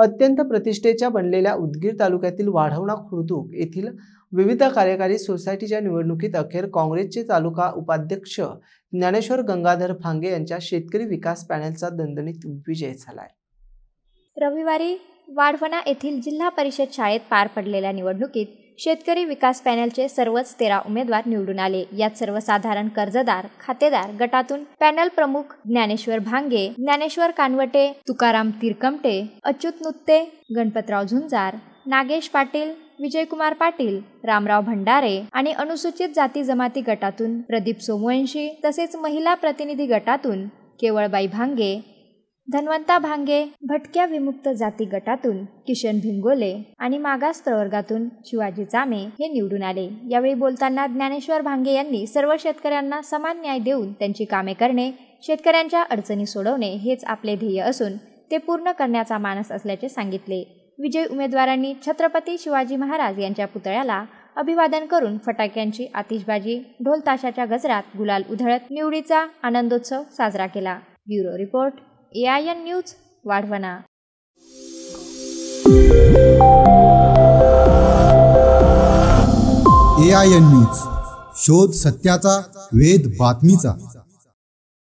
अत्यंत प्रतिष्ठेच्या बनलेल्या उदगीर तालुक्यातील वाढवणा खुर्दूक येथील विविध कार्यकारी सोसायटीच्या निवडणुकीत अखेर काँग्रेसचे तालुका उपाध्यक्ष ज्ञानेश्वर गंगाधर फांगे यांच्या शेतकरी विकास पॅनलचा दणदणीत विजय झालाय रविवारी वाढवणा येथील जिल्हा परिषद शाळेत पार पडलेल्या निवडणुकीत शेतकरी विकास पॅनलचे सर्वच तेरा उमेदवार निवडून आले यात सर्वसाधारण कर्जदार खातेदार गटातून पॅनल प्रमुख ज्ञानेश्वर भांगे ज्ञानेश्वर कानवटे तुकाराम तिरकमटे अच्युत नुत्ते गणपतराव झुंजार नागेश पाटील विजयकुमार पाटील रामराव भंडारे आणि अनुसूचित जाती जमाती गटातून प्रदीप सोमवंशी तसेच महिला प्रतिनिधी गटातून केवळबाई भांगे धन्वंता भांगे भटक्या विमुक्त जाती गटातून किशन भिंगोले आणि मागास प्रवर्गातून शिवाजी चामे हे निवडून आले यावेळी बोलताना ज्ञानेश्वर भांगे यांनी सर्व शेतकऱ्यांना समान न्याय देऊन त्यांची कामे करणे शेतकऱ्यांच्या अडचणी सोडवणे हेच आपले ध्येय असून ते पूर्ण करण्याचा मानस असल्याचे सांगितले विजय उमेदवारांनी छत्रपती शिवाजी महाराज यांच्या पुतळ्याला अभिवादन करून फटाक्यांची आतिषबाजी ढोलताशाच्या गजरात गुलाल उधळत निवडीचा आनंदोत्सव साजरा केला ब्युरो रिपोर्ट एआयएन न्यूज वाढवणा एआयएन न्यूज शोध सत्याचा वेद बातमीचा